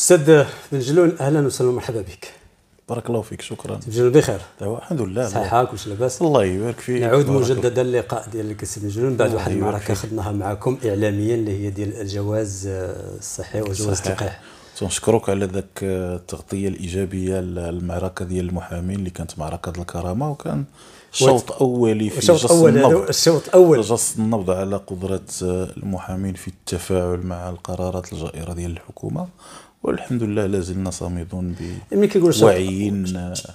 استاذ بن جلول اهلا وسهلا ومرحبا بك بارك الله فيك شكرا بن جلول بخير الحمد لله صحه واش لاباس الله يبارك فيك نعود مجددا للقاء ديالك السي بن جلول بعد واحد المعركه خدناها معكم اعلاميا اللي هي ديال الجواز آه، الصحي وجواز التقاح تنشكرك على ذاك آه، التغطيه الايجابيه للمعركه ديال المحامين اللي كانت معركه الكرامه وكان شوط اولي في شوط اول النبض الشوط الاول جس النبض على قدره آه، المحامين في التفاعل مع القرارات الجائره ديال الحكومه والحمد لله لازلنا صامدون بوعيين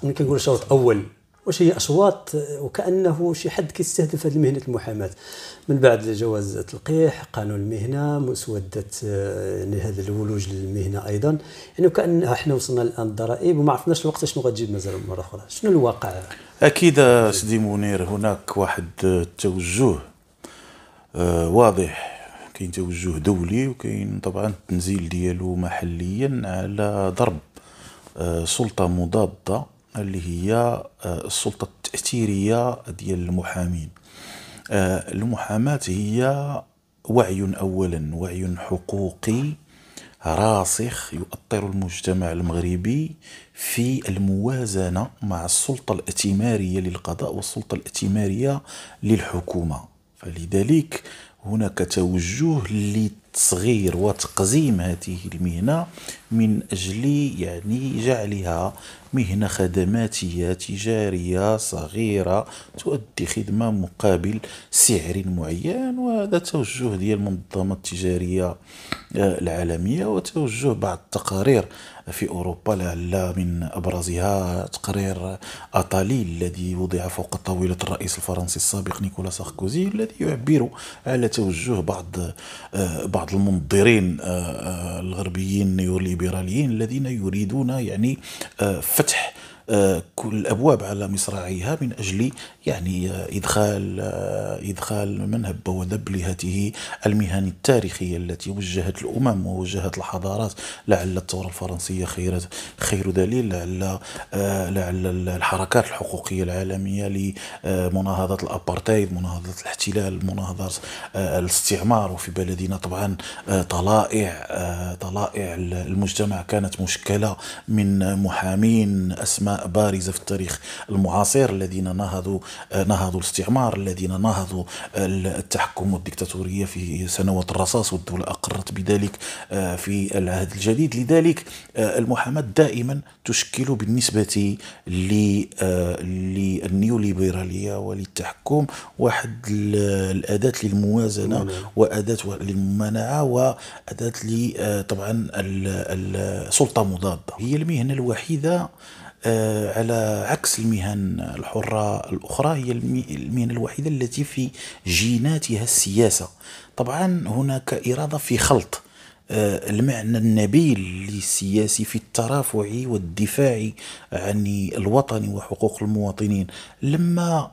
من كنقول صوت اول واش هي اصوات وكانه شي حد كيستهدف هذه مهنه المحاماه من بعد جواز التلقيح قانون المهنه مسوده يعني آه، هذا الولوج للمهنه ايضا يعني وكانها احنا وصلنا الان الضرائب وما عرفناش الوقت شنو غتجيب مازال مره اخرى شنو الواقع اكيد سيدي منير هناك واحد التوجه آه، آه، واضح كاين توجه دولي وكاين طبعا التنزيل ديالو محليا على ضرب آه، سلطه مضاده اللي هي آه، السلطه التاثيريه ديال المحامين آه، المحاماه هي وعي اولا وعي حقوقي راسخ يؤطر المجتمع المغربي في الموازنه مع السلطه الائتماريه للقضاء والسلطه الائتماريه للحكومه فلذلك هناك توجه اللي تصغير وتقزيم هذه المهنة من أجل يعني جعلها مهنة خدماتية تجارية صغيرة تؤدي خدمة مقابل سعر معين وهذا توجه ديال المنظمة التجارية آه، العالمية وتوجه بعض التقارير في أوروبا لعل من أبرزها تقرير أطالي الذي وضع فوق طاولة الرئيس الفرنسي السابق نيكولا ساركوزي الذي يعبر على توجه بعض آه، بعض بعض المنظرين آه، آه، الغربيين النيوليبراليين الذين يريدون يعني آه، فتح آه، كل الابواب على مصراعيها من اجل يعني آه، ادخال آه، ادخال منهب لهذه المهن التاريخيه التي وجهت الامم ووجهت الحضارات لعل الثوره الفرنسيه خير خير دليل لعل لعل الحركات الحقوقيه العالميه لمناهضه الابارتايد مناهضه الاحتلال مناهضه الاستعمار وفي بلدنا طبعا طلائع طلائع المجتمع كانت مشكله من محامين اسماء بارزه في التاريخ المعاصر الذين نهضوا آه، نهضوا الاستعمار الذين نهضوا آه، التحكم والديكتاتوريه في سنوات الرصاص والدوله اقرت بذلك آه، في العهد الجديد لذلك المحاماه دائما تشكل بالنسبه للنيوليبراليه وللتحكم واحد الاداه للموازنه نعم. واداه للممانعه واداه طبعا السلطه مضاده هي المهنه الوحيده آه، على عكس المهن الحرة الأخرى هي المهن الوحيدة التي في جيناتها السياسة طبعا هناك إرادة في خلط آه، المعنى النبيل للسياسي في الترافع والدفاع عن الوطن وحقوق المواطنين لما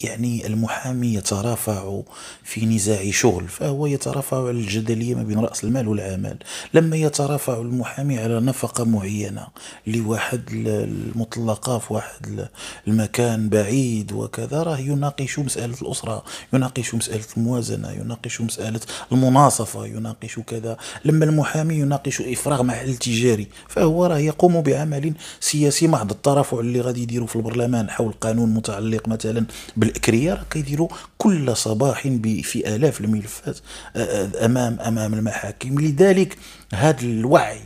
يعني المحامي يترافع في نزاع شغل فهو يترافع على الجدلية ما بين رأس المال والعمل لما يترافع المحامي على نفقة معينة لواحد المطلقة في واحد المكان بعيد وكذا راه يناقش مسألة الأسرة يناقش مسألة الموازنة يناقش مسألة المناصفة يناقش كذا لما المحامي يناقش إفراغ محل تجاري فهو راه يقوم بعمل سياسي محض الترافع اللي غادي يديروا في البرلمان حول قانون متعلق مثلا بال بالكريه راه كيديروا كل صباح في الاف الملفات آه، آه، امام امام المحاكم لذلك هذا الوعي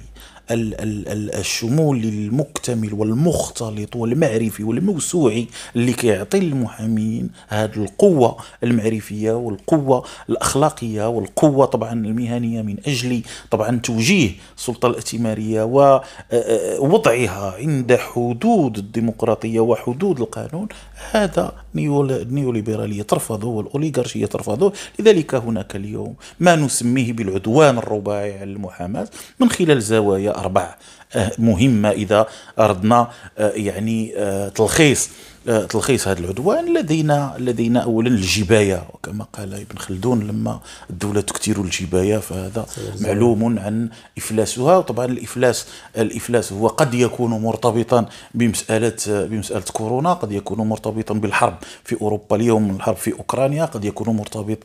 الشمولي المكتمل والمختلط والمعرفي والموسوعي اللي كيعطي المحامين هذه القوة المعرفية والقوة الأخلاقية والقوة طبعا المهنية من أجل طبعا توجيه السلطة الائتمارية ووضعها آه، عند حدود الديمقراطية وحدود القانون هذا النيوليبرالية ترفضه والأوليغارشية ترفضه لذلك هناك اليوم ما نسميه بالعدوان الرباعي على المحاماة من خلال زوايا أربع أه، مهمة إذا أردنا أه، يعني أه، تلخيص آه، تلخيص هذا العدوان لدينا لدينا اولا الجبايه وكما قال ابن خلدون لما الدوله تكثر الجبايه فهذا معلوم عن افلاسها وطبعا الافلاس الافلاس هو قد يكون مرتبطا بمساله بمساله كورونا قد يكون مرتبطا بالحرب في اوروبا اليوم الحرب في اوكرانيا قد يكون مرتبط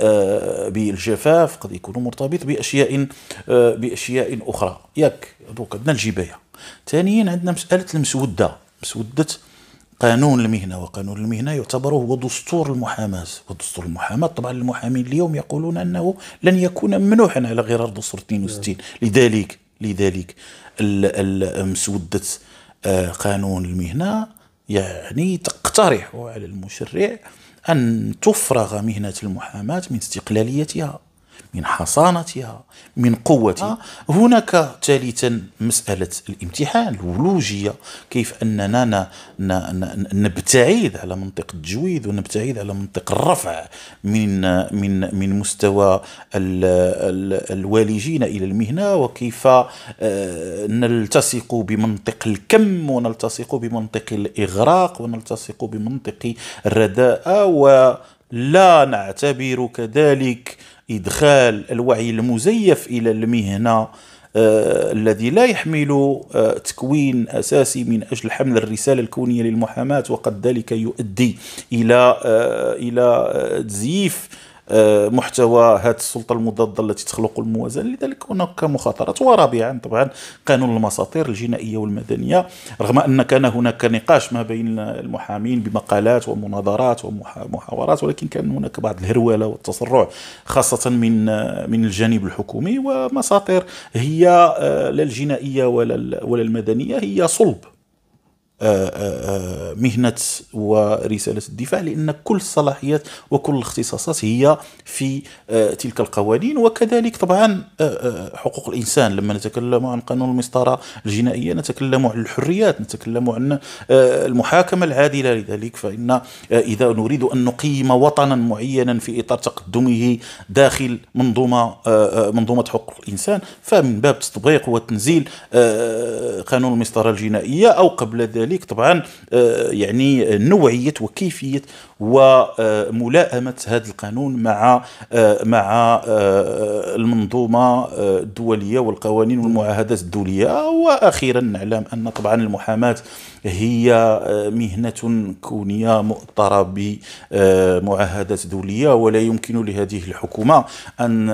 آه، بالجفاف قد يكون مرتبط باشياء آه، باشياء اخرى ياك دونك عندنا الجبايه ثانيا عندنا مساله المسوده مسوده قانون المهنه وقانون المهنه يعتبر هو دستور المحاماه ودستور المحاماه طبعا المحامين اليوم يقولون انه لن يكون ممنوحا على غرار دستور 62 لذلك لذلك مسوده آه، قانون المهنه يعني تقترح على المشرع ان تفرغ مهنه المحاماه من استقلاليتها من حصانتها من قوتها آه. هناك ثالثا مسألة الامتحان الولوجية كيف أننا نبتعد على منطق التجويد ونبتعد على منطق الرفع من من من مستوى الوالجين إلى المهنة وكيف آه، نلتصق بمنطق الكم ونلتصق بمنطق الإغراق ونلتصق بمنطق الرداءة ولا نعتبر كذلك إدخال الوعي المزيف إلى المهنة آه الذي لا يحمل آه تكوين أساسي من أجل حمل الرسالة الكونية للمحاماة وقد ذلك يؤدي إلى آه إلى آه، تزييف آه، محتوى هذه السلطه المضاده التي تخلق الموازنه لذلك هناك مخاطرات ورابعا طبعا قانون المساطير الجنائيه والمدنيه رغم ان كان هناك نقاش ما بين المحامين بمقالات ومناظرات ومحاورات ولكن كان هناك بعض الهروله والتسرع خاصه من من الجانب الحكومي ومساطير هي آه، لا الجنائيه ولا ولا المدنيه هي صلب مهنة ورسالة الدفاع لأن كل الصلاحيات وكل الاختصاصات هي في آه، تلك القوانين وكذلك طبعا آه، آه، حقوق الإنسان لما نتكلم عن قانون المسطرة الجنائية نتكلم عن الحريات نتكلم عن المحاكمة العادلة لذلك فإن إذا نريد أن نقيم وطنا معينا في إطار تقدمه داخل منظومة منظومة حقوق الإنسان فمن باب تطبيق وتنزيل قانون المسطرة الجنائية أو قبل ذلك ذلك طبعا آه، يعني نوعيه وكيفيه وملائمه هذا القانون مع آه، مع آه، المنظومه الدوليه والقوانين والمعاهدات الدوليه واخيرا نعلم ان طبعا المحاماه هي مهنه كونيه مؤطره بمعاهدات دوليه ولا يمكن لهذه الحكومه ان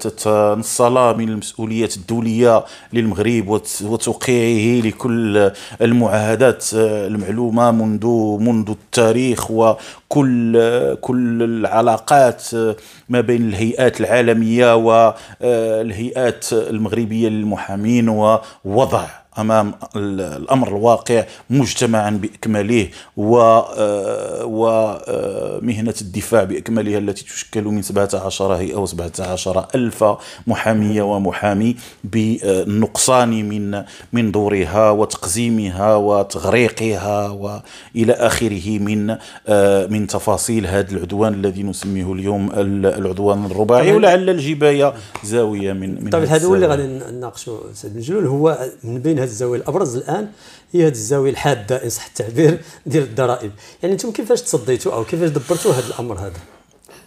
تتنصل من المسؤوليات الدوليه للمغرب وتوقيعه لكل المعاهدات كانت آه، المعلومه منذ منذ التاريخ وكل كل العلاقات آه، ما بين الهيئات العالميه والهيئات آه، المغربيه للمحامين ووضع امام الامر الواقع مجتمعا باكمله و آه، ومهنه آه، الدفاع باكملها التي تشكل من 17 هيئه و 17 الف محاميه ومحامي بالنقصان من من دورها وتقزيمها وتغريقها والى اخره من آه، من تفاصيل هذا العدوان الذي نسميه اليوم العدوان الرباعي ولعل الجبايه زاويه من من طيب هذا هو اللي غادي نناقشوا سيد الجلول هو من بين هذه الزاويه الابرز الان هي هذه الزاويه الحاده ان صح التعبير ديال الضرائب يعني انتم كيفاش تصديتوا او كيفاش دبرتوا هذا الامر هذا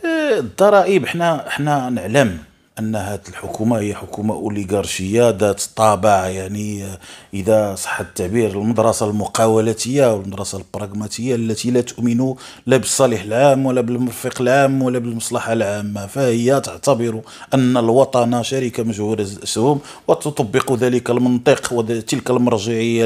إيه، الضرائب حنا حنا نعلم ان هذه الحكومه هي حكومه اوليغارشيه ذات طابع يعني اذا صح التعبير المدرسه المقاولتيه والمدرسه البراغماتيه التي لا تؤمن لا بالصالح العام ولا بالمرفق العام ولا بالمصلحه العامه فهي تعتبر ان الوطن شركه مجهوله الاسهم وتطبق ذلك المنطق وتلك المرجعيه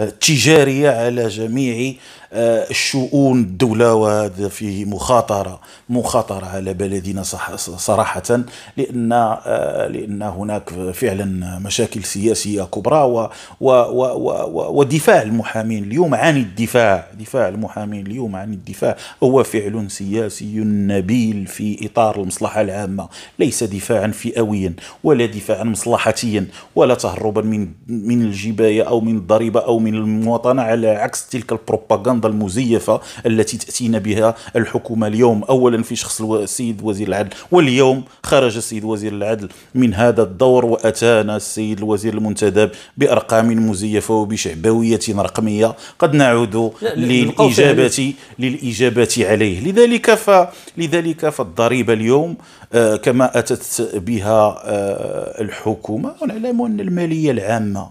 التجاريه على جميع آه، الشؤون الدولة وهذا فيه مخاطرة مخاطرة على بلدنا صراحة لأن آه، لأن هناك فعلا مشاكل سياسية كبرى و و و و ودفاع المحامين اليوم عن الدفاع دفاع المحامين اليوم عن الدفاع هو فعل سياسي نبيل في إطار المصلحة العامة ليس دفاعا فئويا ولا دفاعا مصلحتيا ولا تهربا من من الجباية أو من الضريبة أو من المواطنة على عكس تلك البروباغندا الاجنده المزيفة التي تأتينا بها الحكومة اليوم أولا في شخص السيد وزير العدل واليوم خرج السيد وزير العدل من هذا الدور وأتانا السيد الوزير المنتدب بأرقام مزيفة وبشعبوية رقمية قد نعود يعني. للإجابة للإجابة عليه لذلك ف لذلك فالضريبة اليوم آه، كما أتت بها آه، الحكومة ونعلم أن المالية العامة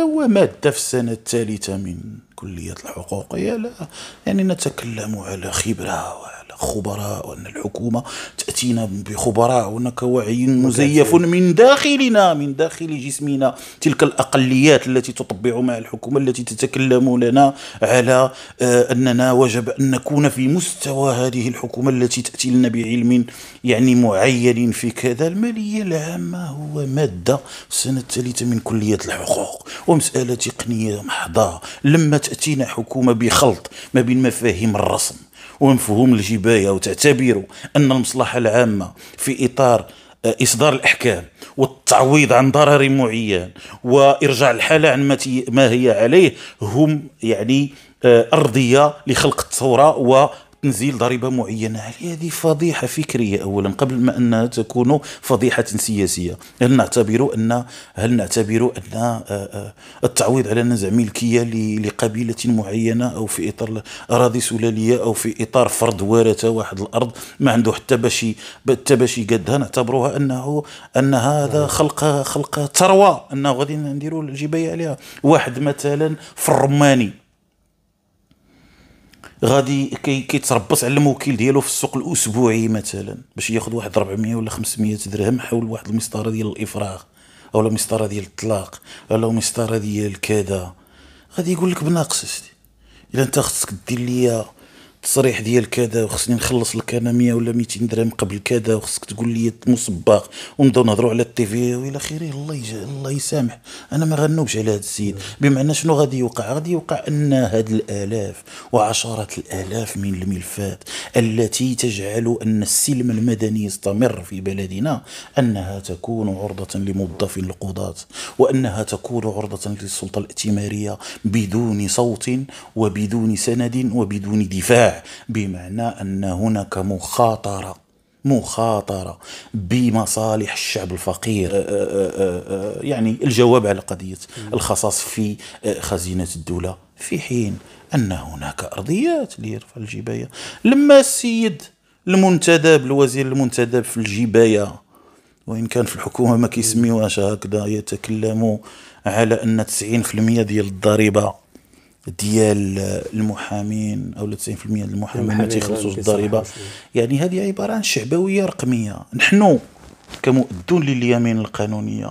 هو مادة في السنة الثالثة من الكليات الحقوقية لا يعني نتكلم على خبرة خبراء وأن الحكومة تأتينا بخبراء وعي مزيف من داخلنا من داخل جسمنا تلك الأقليات التي تطبع مع الحكومة التي تتكلم لنا على آه، أننا وجب أن نكون في مستوى هذه الحكومة التي تأتي لنا بعلم يعني معين في كذا المالية العامة هو مادة السنة الثالثة من كلية الحقوق ومسألة تقنية محضة لما تأتينا حكومة بخلط ما بين مفاهيم الرسم ومفهوم الجباية وتعتبر أن المصلحة العامة في إطار آه، إصدار الأحكام والتعويض عن ضرر معين وإرجاع الحالة عن ما هي عليه هم يعني آه، أرضية لخلق الثورة و تنزيل ضريبه معينه هذه فضيحه فكريه اولا قبل ما انها تكون فضيحه سياسيه هل نعتبر ان هل نعتبر ان آه، آه، التعويض على نزع ملكيه لقبيله معينه او في اطار اراضي سلاليه او في اطار فرض ورثه واحد الارض ما عنده حتى باش حتى باش يقدها نعتبروها انه ان هذا نعم. خلق خلق ثروه انه غادي نديروا الجبايه عليها واحد مثلا في الرماني غادي كي كيتربص على الموكل ديالو في السوق الاسبوعي مثلا باش ياخذ واحد 400 ولا 500 درهم حول واحد المسطره ديال الافراغ او المسطره ديال الطلاق او المسطره ديال كذا غادي يقول لك بناقص الا انت خصك دير ليا التصريح ديال كذا وخصني نخلص لك انا 100 ولا 200 درهم قبل كذا وخصك تقول لي مصباغ ونبداو نهضروا على التي في والى اخره الله يج... الله يسامح انا ما غنوبش على هذا السيد بمعنى شنو غادي يوقع غادي يوقع ان هاد الالاف وعشرات الالاف من الملفات التي تجعل ان السلم المدني يستمر في بلدنا انها تكون عرضه لموظف القضاة وانها تكون عرضه للسلطه الائتماريه بدون صوت وبدون سند وبدون دفاع بمعنى أن هناك مخاطرة مخاطرة بمصالح الشعب الفقير آه، آه، آه، يعني الجواب على قضية الخصاص في خزينة الدولة في حين أن هناك أرضيات ليرفع الجباية لما السيد المنتدب الوزير المنتدب في الجباية وإن كان في الحكومة ما كيسميوهاش هكذا يتكلموا على أن 90% ديال الضريبة ديال المحامين او 90% ديال المحامين ما تيخلصوش الضريبه يعني هذه عباره عن شعبويه رقميه نحن كمؤدون لليمين القانونيه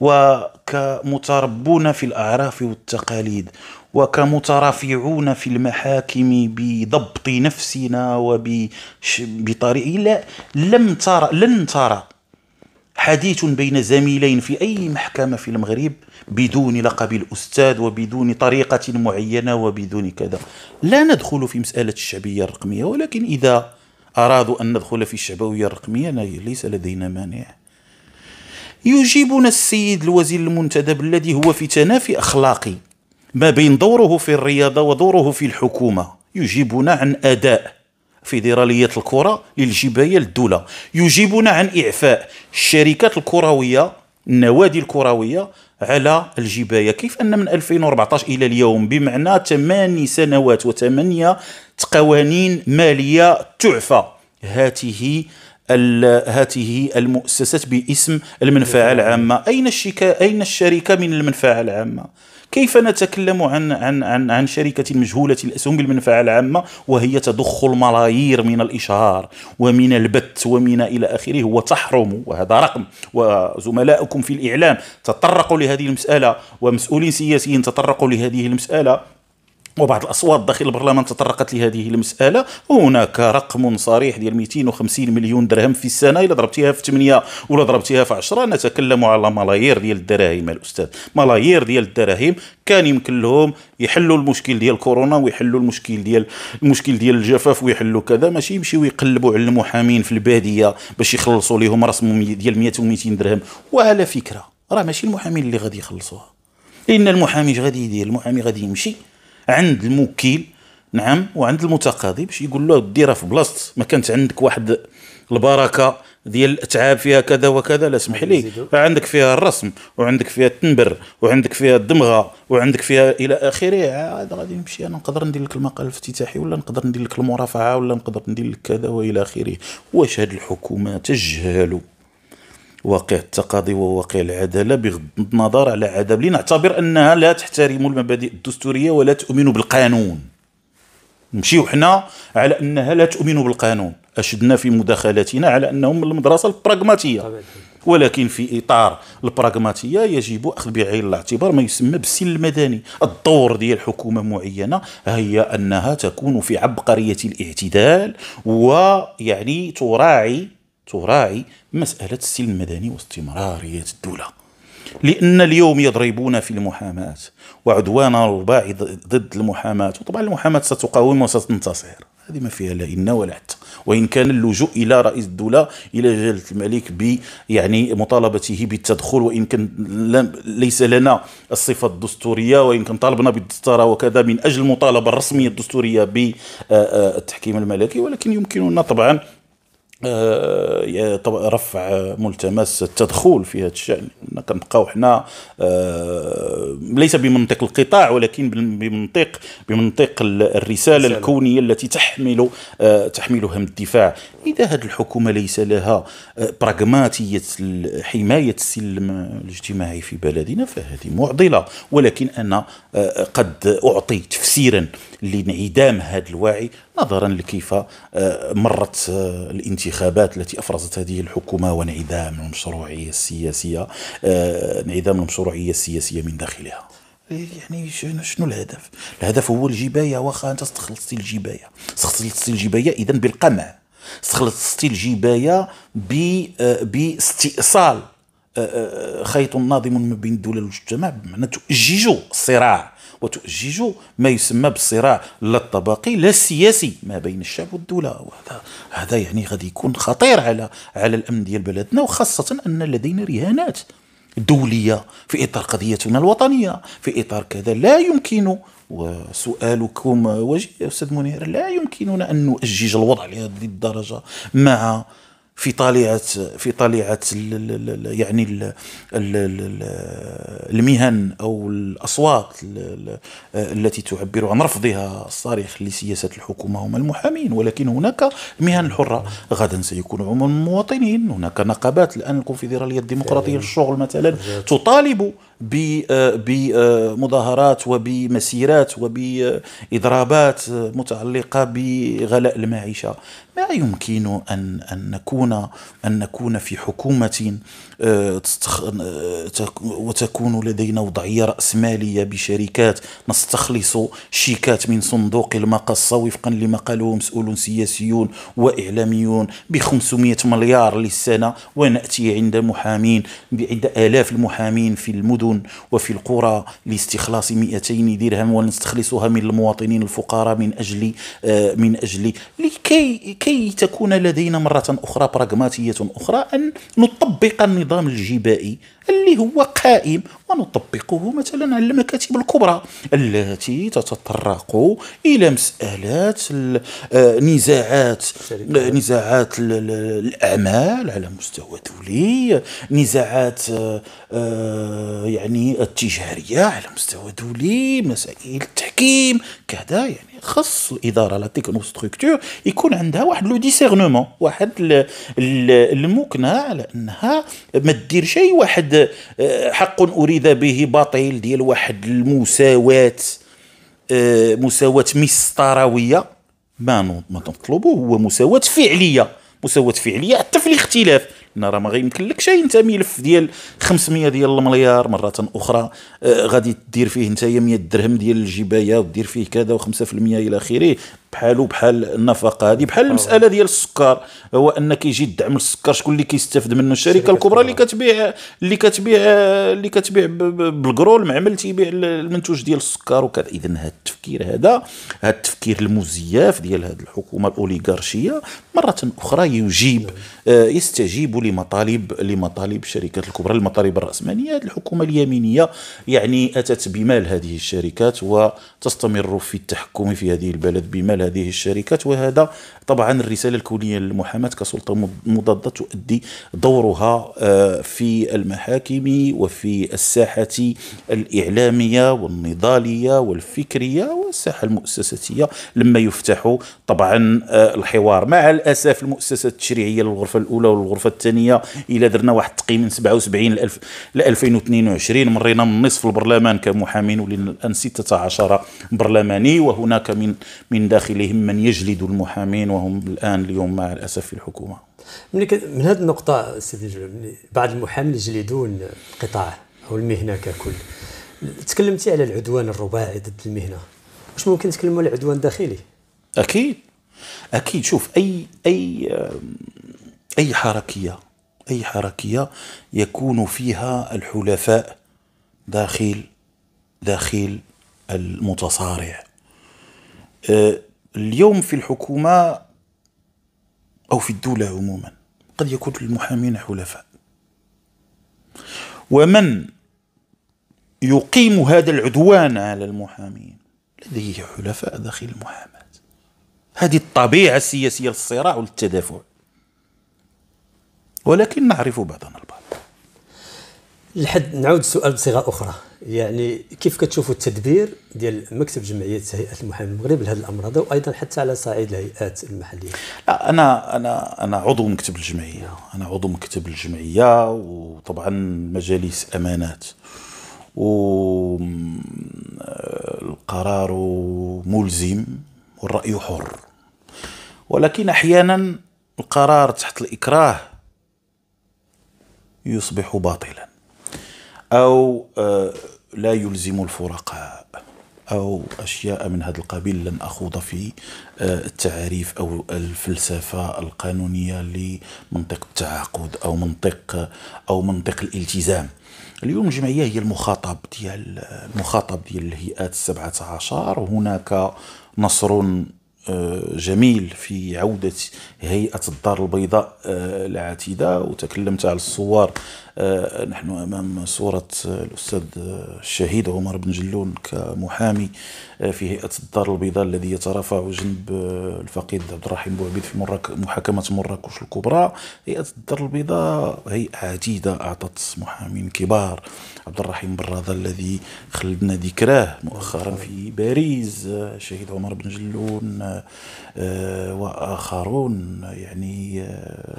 وكمتربون في الاعراف والتقاليد وكمترافعون في المحاكم بضبط نفسنا وبطريقه لا لم ترى لن ترى حديث بين زميلين في أي محكمة في المغرب بدون لقب الأستاذ وبدون طريقة معينة وبدون كذا لا ندخل في مسألة الشعبية الرقمية ولكن إذا أرادوا أن ندخل في الشعبوية الرقمية ليس لدينا مانع يجيبنا السيد الوزير المنتدب الذي هو في تنافي أخلاقي ما بين دوره في الرياضة ودوره في الحكومة يجيبنا عن أداء فيدرالية الكرة للجباية للدولة يجيبنا عن إعفاء الشركات الكروية النوادي الكروية على الجباية كيف أن من 2014 إلى اليوم بمعنى 8 سنوات وثمانية قوانين مالية تعفى هاته هاته المؤسسات باسم المنفعة العامة أين الشركة أين الشركة من المنفعة العامة كيف نتكلم عن عن عن, عن شركه مجهوله الاسهم بالمنفعه العامه وهي تضخ الملايير من الاشهار ومن البت ومن الى اخره وتحرم وهذا رقم وزملائكم في الاعلام تطرقوا لهذه المساله ومسؤولين سياسيين تطرقوا لهذه المساله وبعض الاصوات داخل البرلمان تطرقت لهذه المساله وهناك رقم صريح ديال 250 مليون درهم في السنه الا ضربتيها في 8 ولا ضربتيها في 10 نتكلم على ملايير ديال الدراهم الاستاذ ملايير ديال الدراهم كان يمكن لهم يحلوا المشكل ديال كورونا ويحلوا المشكل ديال المشكل ديال الجفاف ويحلوا كذا ماشي يمشيو يقلبوا على المحامين في الباديه باش يخلصوا لهم رسم ديال 100 و200 درهم وعلى فكره راه ماشي المحامين اللي غادي يخلصوها لان المحامي غادي يدير المحامي غادي يمشي عند الموكل نعم وعند المتقاضي باش يقول له ديرها في بلاصت ما كانت عندك واحد البركه ديال الاتعاب فيها كذا وكذا لا سمح لي عندك فيها الرسم وعندك فيها التنبر وعندك فيها الدمغه وعندك فيها الى اخره آه، هذا غادي نمشي انا نقدر ندير لك المقال الافتتاحي ولا نقدر ندير لك المرافعه ولا نقدر ندير لك كذا والى اخره واش هاد الحكومه تجهل واقع التقاضي وواقع العداله بغض النظر على عدم لنعتبر انها لا تحترم المبادئ الدستوريه ولا تؤمن بالقانون نمشيو حنا على انها لا تؤمن بالقانون اشدنا في مداخلاتنا على انهم المدرسه البراغماتيه ولكن في اطار البراغماتيه يجب اخذ بعين الاعتبار ما يسمى بالسن المدني الدور ديال حكومه معينه هي انها تكون في عبقريه الاعتدال ويعني تراعي تراعي مسألة السلم المدني واستمرارية الدولة لأن اليوم يضربون في المحاماة وعدوان رباعي ضد المحاماة وطبعا المحاماة ستقاوم وستنتصر هذه ما فيها لا إن ولا حتى وإن كان اللجوء إلى رئيس الدولة إلى جلالة الملك ب يعني مطالبته بالتدخل وإن كان ليس لنا الصفة الدستورية وإن كان طالبنا بالدستارة وكذا من أجل المطالبة الرسمية الدستورية بالتحكيم آه، آه، الملكي ولكن يمكننا طبعا آه، رفع ملتمس التدخل في هذا الشان كنبقاو حنا آه، ليس بمنطق القطاع ولكن بمنطق بمنطق الرساله الكونيه التي تحمل آه، تحمل هم الدفاع اذا هذه الحكومه ليس لها براغماتيه حمايه السلم الاجتماعي في بلدنا فهذه معضله ولكن انا قد اعطي تفسيرا لانعدام هذا الوعي نظرا لكيف آه، مرت آه، الانتخابات التي افرزت هذه الحكومه وانعدام المشروعيه السياسيه آه، انعدام المشروعيه السياسيه من داخلها إيه، يعني شنو الهدف؟ الهدف هو الجبايه واخا انت استخلصتي الجبايه استخلصتي الجبايه اذا بالقمع استخلصتي الجبايه باستئصال خيط ناظم ما بين الدوله والمجتمع بمعنى تؤجج الصراع وتؤجج ما يسمى بالصراع لا الطبقي لا السياسي ما بين الشعب والدوله وهذا هذا يعني غادي يكون خطير على على الامن ديال بلدنا وخاصه ان لدينا رهانات دوليه في اطار قضيتنا الوطنيه في اطار كذا لا يمكن وسؤالكم وجه استاذ منير لا يمكننا ان نؤجج الوضع لهذه الدرجه مع في طليعه في طليعه يعني المهن او الاصوات التي تعبر عن رفضها الصارخ لسياسه الحكومه هم المحامين ولكن هناك المهن الحره غدا سيكون عموم المواطنين هناك نقابات الان الكونفدراليه الديمقراطيه للشغل مثلا تطالب بمظاهرات وبمسيرات وبإضرابات متعلقة بغلاء المعيشة ما يمكن أن أن نكون أن نكون في حكومة آه، وتكون لدينا وضعية رأسمالية بشركات نستخلص شيكات من صندوق المقصة وفقا لما قاله مسؤولون سياسيون وإعلاميون ب 500 مليار للسنة ونأتي عند محامين عند آلاف المحامين في المدن جاهدون وفي القرى لاستخلاص 200 درهم ونستخلصها من المواطنين الفقراء من أجل آه، من أجل لكي كي تكون لدينا مرة أخرى براغماتية أخرى أن نطبق النظام الجبائي اللي هو قائم ونطبقه مثلا على المكاتب الكبرى التي تتطرق الى مسالات آه، نزاعات نزاعات الاعمال على مستوى دولي نزاعات آه، آه، يعني التجاريه على مستوى دولي مسائل التحكيم كذا يعني خص الاداره لا تيكنو ستركتور يكون عندها واحد لو ديسيرنمون واحد المقنع على انها ما دير شيء واحد آه، حق اريد به باطل ديال واحد المساواه آه، مساواه مسطراويه ما ما هو مساواه فعليه مساواه فعليه حتى في الاختلاف راه ما غيمكن لك شي انت ملف ديال 500 ديال المليار مره اخرى آه، غادي دير فيه انت 100 درهم ديال الجبايه ودير فيه كذا و5% الى اخره بحالو بحال النفقه هذه بحال المساله ديال السكر هو ان كيجي الدعم للسكر شكون اللي كيستافد منه الشركه الكبرى اللي كتبيع اللي كتبيع اللي كتبيع بالكرو المعمل تيبيع المنتوج ديال السكر وكذا اذا هذا التفكير هذا هذا التفكير المزيف ديال هذه الحكومه الاوليغارشيه مره اخرى يجيب آه، يستجيب لمطالب لمطالب الشركات الكبرى المطالب الراسماليه هذه الحكومه اليمينيه يعني اتت بمال هذه الشركات وتستمر في التحكم في هذه البلد بمال هذه الشركات وهذا طبعا الرسالة الكونية للمحاماة كسلطة مضادة تؤدي دورها آه، في المحاكم وفي الساحة الإعلامية والنضالية والفكرية والساحة المؤسساتية لما يفتح طبعا آه، الحوار مع الأسف المؤسسة التشريعية للغرفة الأولى والغرفة الثانية إلى درنا واحد التقييم من 77 ل 2022 مرينا من نصف البرلمان كمحامين ولنا الآن 16 برلماني وهناك من من داخل داخلهم من يجلد المحامين وهم الآن اليوم مع الأسف في الحكومة من, من هذه النقطة سيدي بعض المحامين يجلدون القطاع أو المهنة ككل تكلمتي على العدوان الرباعي ضد المهنة واش ممكن تكلموا على عدوان داخلي أكيد أكيد شوف أي أي أي حركية أي حركية يكون فيها الحلفاء داخل داخل المتصارع أه، اليوم في الحكومة أو في الدولة عموما قد يكون المحامين حلفاء ومن يقيم هذا العدوان على المحامين لديه حلفاء داخل المحاماة هذه الطبيعة السياسية للصراع والتدافع ولكن نعرف بعضنا البعض لحد نعود سؤال بصيغة أخرى يعني كيف كتشوفوا التدبير ديال مكتب جمعيه هيئه المحامي المغرب لهذا الامر هذا وايضا حتى على صعيد الهيئات المحليه لا انا انا انا عضو مكتب الجمعيه نعم. انا عضو مكتب الجمعيه وطبعا مجالس امانات والقرار ملزم والراي حر ولكن احيانا القرار تحت الاكراه يصبح باطلا أو آه، لا يلزم الفرقاء أو أشياء من هذا القبيل لن أخوض في آه، التعريف أو الفلسفة القانونية لمنطق التعاقد أو منطق أو منطق الالتزام اليوم الجمعية هي المخاطب ديال المخاطب ديال الهيئات السبعة عشر هناك نصر آه، جميل في عودة هيئة الدار البيضاء العتيدة وتكلمت على الصور آه، نحن أمام صورة آه، الأستاذ آه، الشهيد عمر بن جلون كمحامي في هيئة الدار البيضاء الذي يترافع جنب الفقيد عبد الرحيم بوعبيد في مراك محاكمة مراكش الكبرى هيئة الدار البيضاء هيئة عديدة أعطت محامين كبار عبد الرحيم براذة الذي خلدنا ذكراه مؤخرا في باريس الشهيد عمر بن جلون وآخرون يعني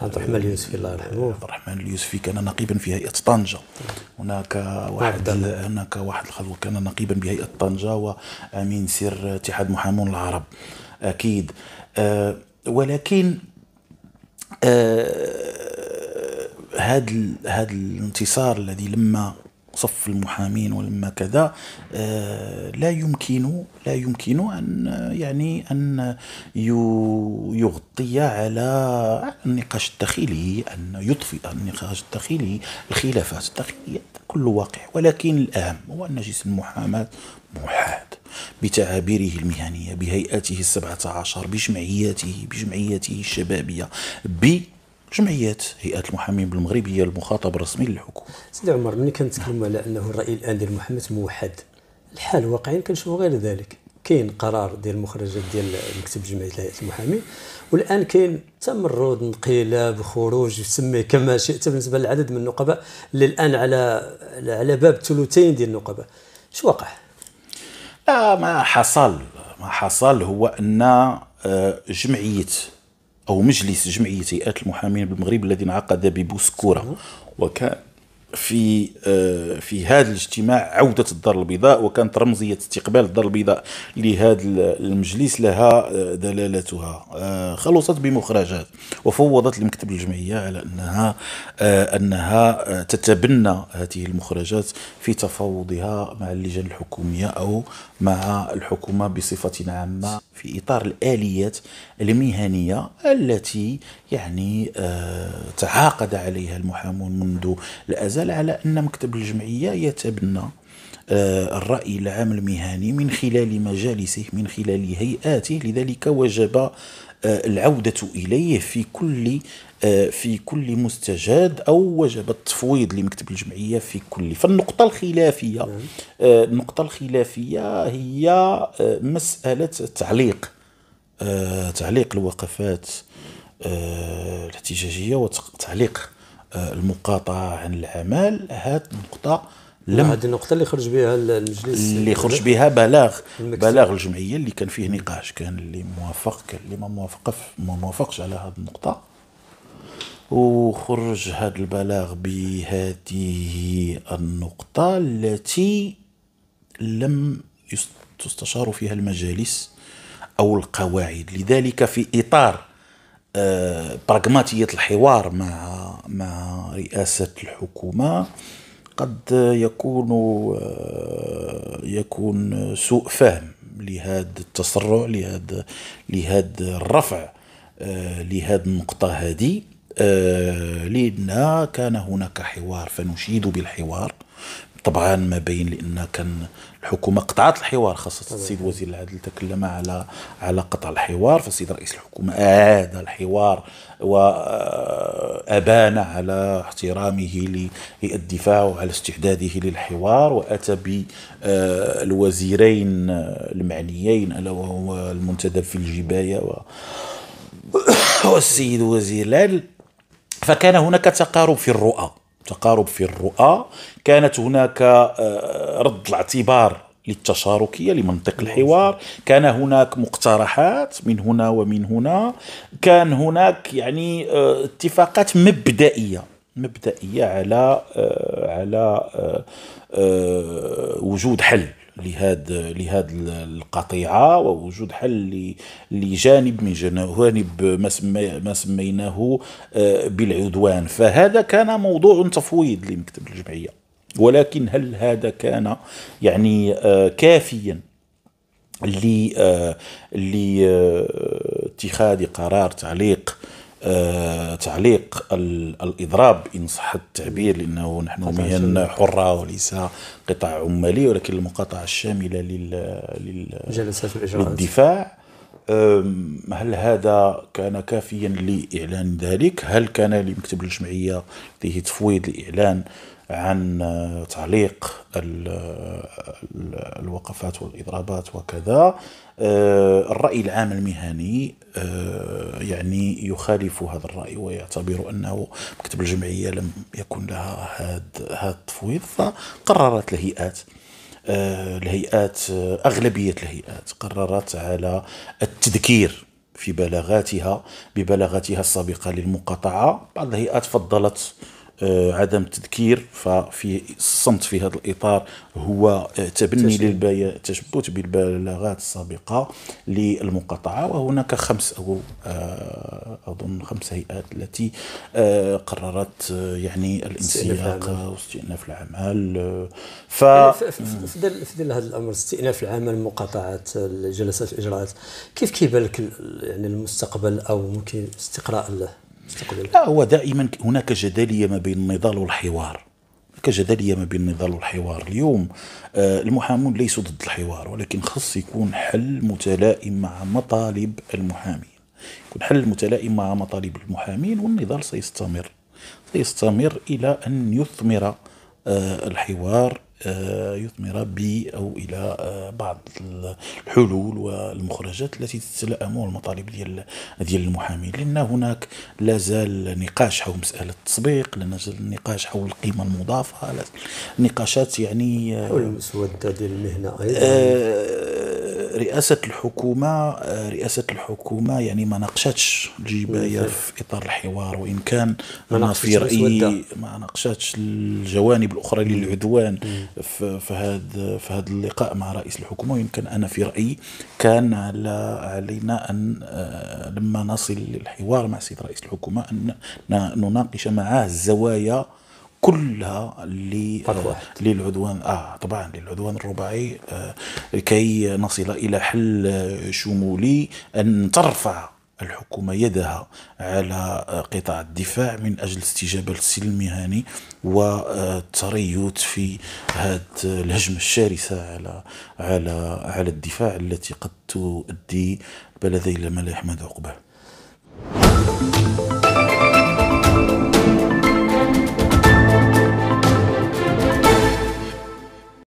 عبد الرحمن اليوسفي الله يرحمه عبد الرحمن اليوسفي كان نقيبا في في هيئه طنجه هناك واحد هناك واحد الخلوه كان نقيبا بهيئه طنجه وامين سر اتحاد محامون العرب اكيد أه ولكن آه، هذا أه هذا الانتصار الذي لما صف المحامين ولما كذا آه، لا يمكن لا يمكن ان يعني ان يغطي على النقاش الداخلي ان يطفئ النقاش الداخلي الخلافات الداخليه كل واقع ولكن الاهم هو ان جسم المحاماه محاد بتعابيره المهنيه بهيئاته السبعه عشر بجمعياته بجمعياته الشبابيه ب جمعيات هيئات المحامين بالمغرب هي المخاطب الرسمي للحكومه سيدي عمر ملي كنتكلموا على انه الراي الان ديال محمد موحد الحال واقعيا كنشوفوا غير ذلك كاين قرار ديال المخرجات ديال مكتب جمعيه هيئه المحامين والان كاين تمرد انقلاب خروج سميه كما شئت بالنسبه للعدد من النقباء اللي الان على على باب ثلثين ديال النقباء اش وقع؟ لا آه، ما حصل ما حصل هو ان آه، جمعيه أو مجلس جمعية هيئات المحامين بالمغرب الذي انعقد ببوسكورة وكان في آه، في هذا الاجتماع عودة الدار البيضاء وكانت رمزية استقبال الدار البيضاء لهذا المجلس لها آه، دلالتها آه، خلصت بمخرجات وفوضت المكتب الجمعية على أنها أنها تتبنى هذه المخرجات في تفاوضها مع اللجان الحكومية أو مع الحكومة بصفة عامة في إطار الآليات المهنية التي يعني آه، تعاقد عليها المحامون منذ الأزل على أن مكتب الجمعية يتبنى آه، الرأي العام المهني من خلال مجالسه من خلال هيئاته لذلك وجب آه، العودة إليه في كل آه، في كل مستجد أو وجب التفويض لمكتب الجمعية في كل فالنقطة الخلافية نعم. آه، النقطة الخلافية هي مسألة تعليق تعليق الوقفات الاحتجاجية وتعليق المقاطعة عن العمل هذه النقطة لم هذه النقطه اللي خرج بها المجلس اللي خرج بها بلاغ المكسر. بلاغ الجمعيه اللي كان فيه نقاش كان اللي موافق كان اللي ما موافق ما موافقش على هذه النقطه وخرج هذا البلاغ بهذه النقطه التي لم تستشار فيها المجالس او القواعد لذلك في اطار آه، براغماتيه الحوار مع مع رئاسه الحكومه قد يكون آه، يكون سوء فهم لهذا التسرع لهذا لهذا الرفع آه، لهذه النقطة هذه آه، لأن كان هناك حوار فنشيد بالحوار طبعا ما بين لأن كان الحكومه قطعت الحوار خاصه السيد وزير العدل تكلم على على قطع الحوار فالسيد رئيس الحكومه اعاد الحوار وابان آه، على احترامه للدفاع وعلى استعداده للحوار واتى بالوزيرين آه، المعنيين الا وهو المنتدب في الجبايه و والسيد وزير العدل فكان هناك تقارب في الرؤى التقارب في الرؤى كانت هناك آه، رد الاعتبار للتشاركيه لمنطق الحوار كان هناك مقترحات من هنا ومن هنا كان هناك يعني آه، اتفاقات مبدئيه مبدئيه على آه، على وجود حل لهذا لهذا القطيعه ووجود حل لجانب من جوانب ما, سمي ما سميناه آه، بالعدوان فهذا كان موضوع تفويض لمكتب الجمعيه ولكن هل هذا كان يعني آه، كافيا آه، لاتخاذ قرار تعليق آه، تعليق الاضراب ان صح التعبير لانه نحن مهن حره وليس قطاع عمالي ولكن المقاطعه الشامله لل لل للدفاع هل هذا كان كافيا لاعلان ذلك؟ هل كان لمكتب الجمعيه فيه تفويض لاعلان عن آه، تعليق آه، الوقفات والاضرابات وكذا؟ آه، الرأي العام المهني آه، يعني يخالف هذا الرأي ويعتبر أنه مكتب الجمعية لم يكن لها هذا التفويض فقررت الهيئات الهيئات آه، أغلبية الهيئات قررت على التذكير في بلاغاتها ببلاغاتها السابقة للمقاطعة بعض الهيئات فضلت عدم تذكير ففي الصمت في هذا الاطار هو تبني للبي... تشبت بالبلاغات السابقه للمقاطعه وهناك خمس او آه، اظن خمس هيئات التي آه، قررت آه، يعني الانسياق واستئناف العمل ف إيه، في ظل هذا الامر استئناف العمل مقاطعه الجلسات الاجراءات كيف كيبان لك يعني المستقبل او ممكن استقراء له لا هو دائما هناك جدلية ما بين النضال والحوار هناك جدلية ما بين النضال والحوار اليوم آه، المحامون ليسوا ضد الحوار ولكن خص يكون حل متلائم مع مطالب المحامين يكون حل متلائم مع مطالب المحامين والنضال سيستمر سيستمر إلى أن يثمر آه، الحوار آه، يثمر ب أو إلى آه، بعض الحلول والمخرجات التي تتلائم المطالب ديال ديال المحامي لأن هناك لا زال نقاش حول مسألة التطبيق لا زال نقاش حول القيمة المضافة نقاشات يعني آه، حول المسودة ديال المهنة أيضا رئاسة الحكومة آه، رئاسة الحكومة يعني ما ناقشتش الجباية في إطار الحوار وإن كان أنا في رأيي ما ناقشتش الجوانب الأخرى للعدوان في هذا في هذا اللقاء مع رئيس الحكومة وإن كان أنا في رأيي كان على علينا أن آه، لما نصل للحوار مع سيد رئيس الحكومة أن نناقش معاه الزوايا كلها آه، للعدوان اه طبعا للعدوان الرباعي آه نصل الى حل شمولي ان ترفع الحكومة يدها على قطاع الدفاع من أجل استجابة للسلم المهني والتريث في هذه الهجمة الشرسة على على على الدفاع التي قد تؤدي بلدي إلى ما لا يحمد عقباه